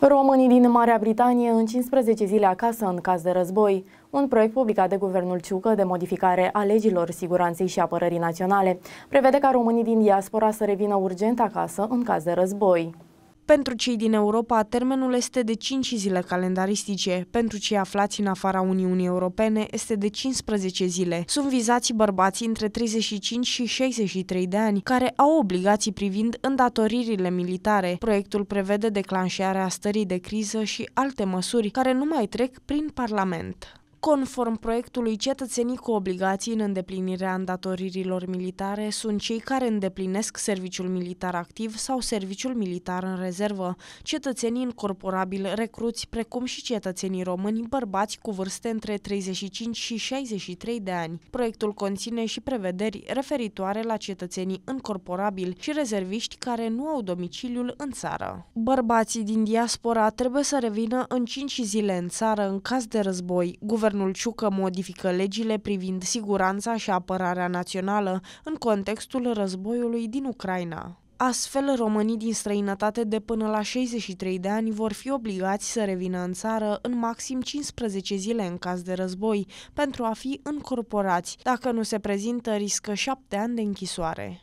Românii din Marea Britanie în 15 zile acasă în caz de război. Un proiect publicat de Guvernul Ciucă de modificare a legilor siguranței și apărării naționale prevede ca românii din diaspora să revină urgent acasă în caz de război. Pentru cei din Europa, termenul este de 5 zile calendaristice, pentru cei aflați în afara Uniunii Europene este de 15 zile. Sunt vizați bărbații între 35 și 63 de ani, care au obligații privind îndatoririle militare. Proiectul prevede declanșarea stării de criză și alte măsuri care nu mai trec prin Parlament. Conform proiectului, cetățenii cu obligații în îndeplinirea îndatoririlor militare sunt cei care îndeplinesc serviciul militar activ sau serviciul militar în rezervă, cetățenii incorporabili recruți, precum și cetățenii români bărbați cu vârste între 35 și 63 de ani. Proiectul conține și prevederi referitoare la cetățenii incorporabili și rezerviști care nu au domiciliul în țară. Bărbații din diaspora trebuie să revină în 5 zile în țară în caz de război. Guvernul Guvernul Ciucă modifică legile privind siguranța și apărarea națională în contextul războiului din Ucraina. Astfel, românii din străinătate de până la 63 de ani vor fi obligați să revină în țară în maxim 15 zile în caz de război, pentru a fi încorporați. Dacă nu se prezintă, riscă 7 ani de închisoare.